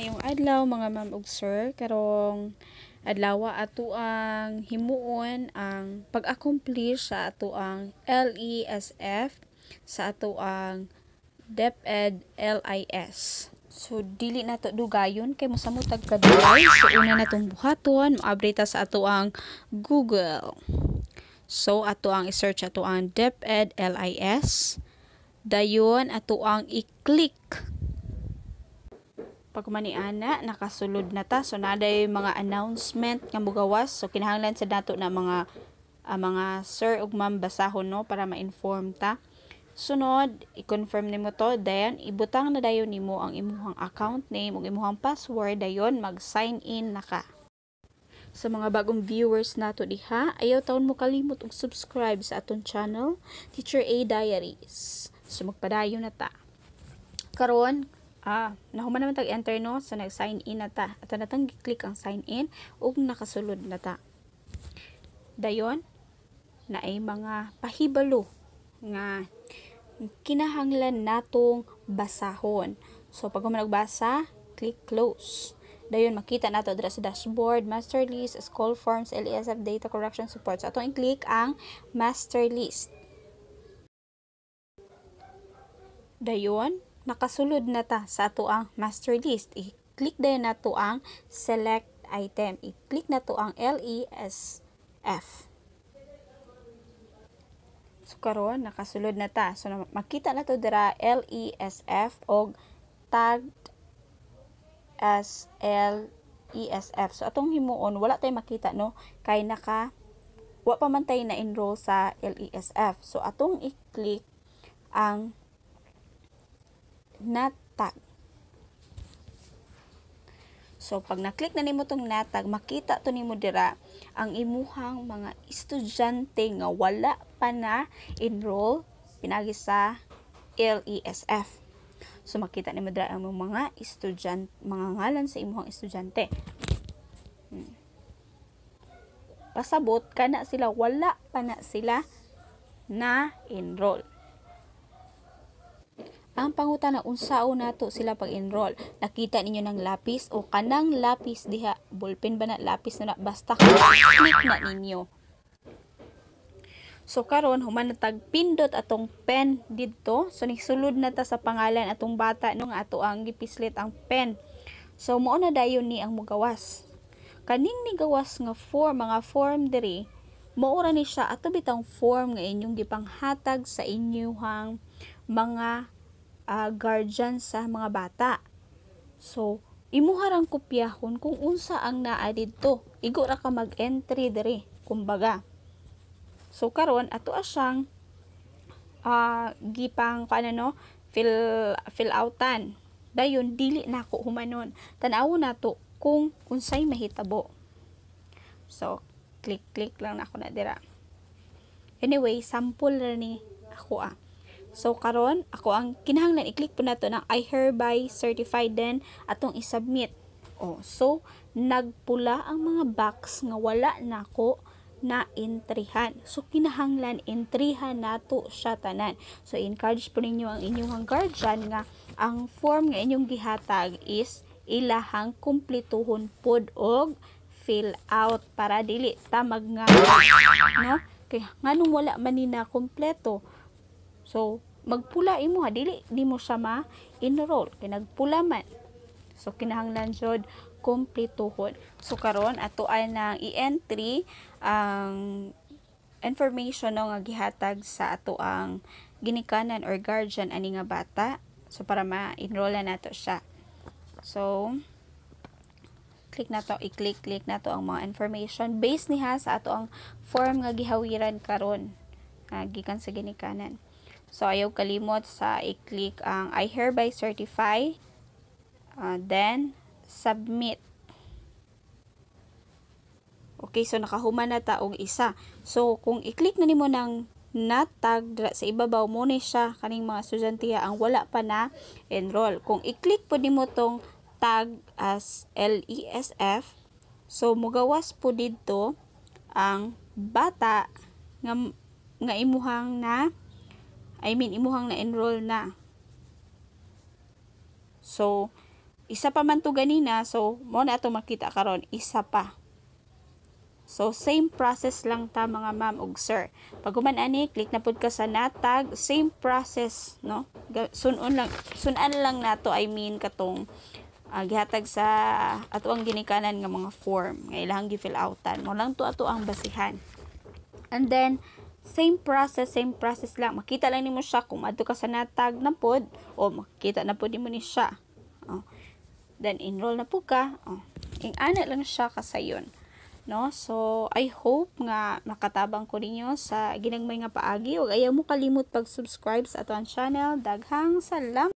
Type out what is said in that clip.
maayong adlaw mga ma'am ug sir karong adlaw ato ang himuon ang pag-accomplish sa ato ang LESF sa ato ang DepEd LIS. So dili nato dugayon kay mosamo tag kadugay. So una natong buhaton, maabre ta sa ato ang Google. So ato ang i-search ato ang DepEd LIS. Dayon ato ang i-click pagkumani ana nakasulod na ta so naday mga announcement nga mugawas so kinahanglan sa dato na mga uh, mga sir ug ma'am basahon no para ma-inform ta sunod i-confirm nimo to then ibutang na dayon nimo ang imuhang account name ug imuhang password dayon mag sign in na ka sa mga bagong viewers nato diha ayaw taon mo kalimot og subscribe sa aton channel Teacher A Diaries so magpadayon na ta karon Ah, nahuman naman tag-enter no. So, nag-sign in na ta. Ito na tang click ang sign in ug nakasulod na ta. Dayon, na ay mga pahibalo nga kinahanglan natong basahon. So, pag mo nagbasa, click close. Dayon, makita nato dira sa dashboard, master list, school forms, LESF, data correction support. So, atong i-click ang master list. Dayon, nakasulod na ta sa ato ang master list. I-click din na to ang select item. I-click na to ang LESF. So karon nakasulod na ta. So makita na to dira LESF og tagged as LESF. So atong himuon wala tay makita no kay naka wa pa man tay na enroll sa LESF. So atong i-click ang natag. So pag na-click na nimo tong natag, makita to nimo dira ang imuhang mga estudyante nga wala pa na enroll pinagi sa LESF. So makita nimo dira ang mga estudyante, mga ngalan sa imuhang estudyante. Hmm. Pasabot kana sila wala pa na sila na enroll ang pangutan na unsao nato sila pag-enroll. Nakita ninyo ng lapis o kanang lapis diha, ballpen ba na lapis na, na basta click na ninyo. So karon human natag pindot atong pen didto. So nigsulod na ta sa pangalan atong bata nung ato ang gipislit ang pen. So mo na dayon ni ang mugawas. Kaning ni gawas nga form mga form diri maura ni siya ato bitang form nga inyong gipanghatag sa inyuhang mga uh, ah, guardian sa mga bata. So, imuha rang kopyahon kung unsa ang naa didto. Igo ra ka mag-entry diri, kumbaga. So karon ato asyang uh, ah, gipang kung no, fill fill outan. Dayon dili na ako humanon. Tan-aw na to kung unsay mahitabo. So click click lang na ako na dira. Anyway, sample ra ni ako ah. So karon ako ang kinahanglan i-click po nato ng I hereby certify then atong i-submit. Oh, so nagpula ang mga box nga wala nako na entrihan. So kinahanglan entrihan nato siya tanan. So encourage po ninyo ang inyong guardian nga ang form nga inyong gihatag is ilahang kumpletuhon pod og fill out para dili tamag nga no kay nganong wala man ni na kumpleto So, magpula imo ha dili nimo siya ma enroll kay nagpula man. So kinahanglan jud kumpletuhon. So karon ato ay nang i-entry ang information no, nga gihatag sa ato ang ginikanan or guardian ani nga bata. So para ma-enroll nato siya. So click na to, i-click click na to ang mga information based niha sa ato ang form nga gihawiran karon uh, gikan sa ginikanan. So, ayaw kalimot sa i-click ang I hereby certify. Uh, then, submit. Okay, so nakahuman na taong isa. So, kung i-click na nimo ng natag sa ibabaw mo ni siya kaning mga estudyante ang wala pa na enroll. Kung i-click po nimo tong tag as LESF, so mugawas po dito ang bata nga nga imuhang na I mean imuhang na-enroll na. So, isa pa man to ganina, so mo na to makita karon isa pa. So, same process lang ta mga ma'am ug sir. Pag human ani, click na pud ka sa natag, same process, no? Sunon lang, sunan lang nato I mean katong uh, gihatag sa uh, ato ang ginikanan nga mga form nga ilahang gi-fill outan. Mo lang to ato ang basihan. And then same process, same process lang. Makita lang nimo siya kung adto ka sa natag na pod o makita na pod nimo ni siya. Oh. Then enroll na po ka. Oh. Ing ana lang siya kasayon. No? So I hope nga makatabang ko ninyo sa ginagmay nga paagi Huwag ayaw mo kalimot pag-subscribe sa atong channel. Daghang salamat.